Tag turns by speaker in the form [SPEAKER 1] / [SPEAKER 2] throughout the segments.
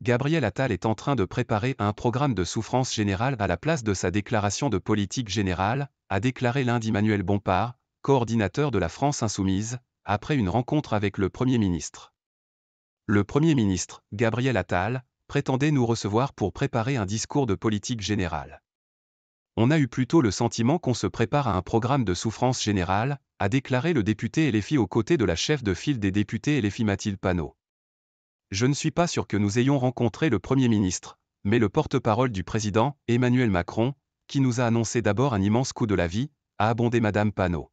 [SPEAKER 1] Gabriel Attal est en train de préparer un programme de souffrance générale à la place de sa déclaration de politique générale, a déclaré lundi Manuel Bompard, coordinateur de la France insoumise, après une rencontre avec le Premier ministre. Le Premier ministre, Gabriel Attal, prétendait nous recevoir pour préparer un discours de politique générale. On a eu plutôt le sentiment qu'on se prépare à un programme de souffrance générale, a déclaré le député LFI aux côtés de la chef de file des députés LFI Mathilde Panot. Je ne suis pas sûr que nous ayons rencontré le Premier ministre, mais le porte-parole du président, Emmanuel Macron, qui nous a annoncé d'abord un immense coup de la vie, a abondé Madame Panot.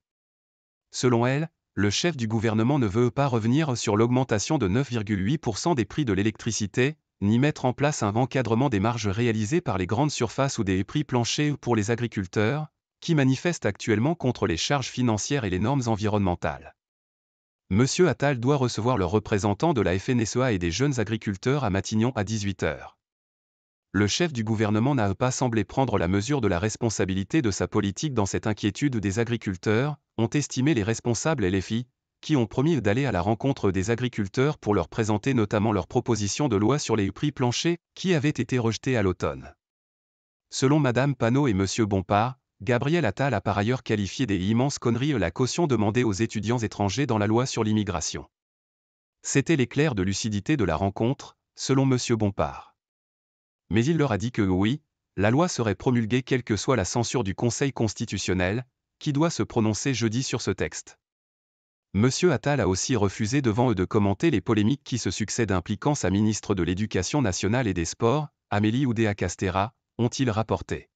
[SPEAKER 1] Selon elle, le chef du gouvernement ne veut pas revenir sur l'augmentation de 9,8% des prix de l'électricité, ni mettre en place un encadrement des marges réalisées par les grandes surfaces ou des prix planchers pour les agriculteurs, qui manifestent actuellement contre les charges financières et les normes environnementales. M. Attal doit recevoir le représentant de la FNSEA et des jeunes agriculteurs à Matignon à 18h. Le chef du gouvernement n'a pas semblé prendre la mesure de la responsabilité de sa politique dans cette inquiétude des agriculteurs, ont estimé les responsables et filles, qui ont promis d'aller à la rencontre des agriculteurs pour leur présenter notamment leur proposition de loi sur les prix planchers, qui avait été rejetée à l'automne. Selon Mme Panot et M. Bompard, Gabriel Attal a par ailleurs qualifié des immenses conneries la caution demandée aux étudiants étrangers dans la loi sur l'immigration. C'était l'éclair de lucidité de la rencontre, selon M. Bompard. Mais il leur a dit que oui, la loi serait promulguée quelle que soit la censure du Conseil constitutionnel, qui doit se prononcer jeudi sur ce texte. M. Attal a aussi refusé devant eux de commenter les polémiques qui se succèdent impliquant sa ministre de l'Éducation nationale et des Sports, Amélie Oudéa-Castera, ont-ils rapporté.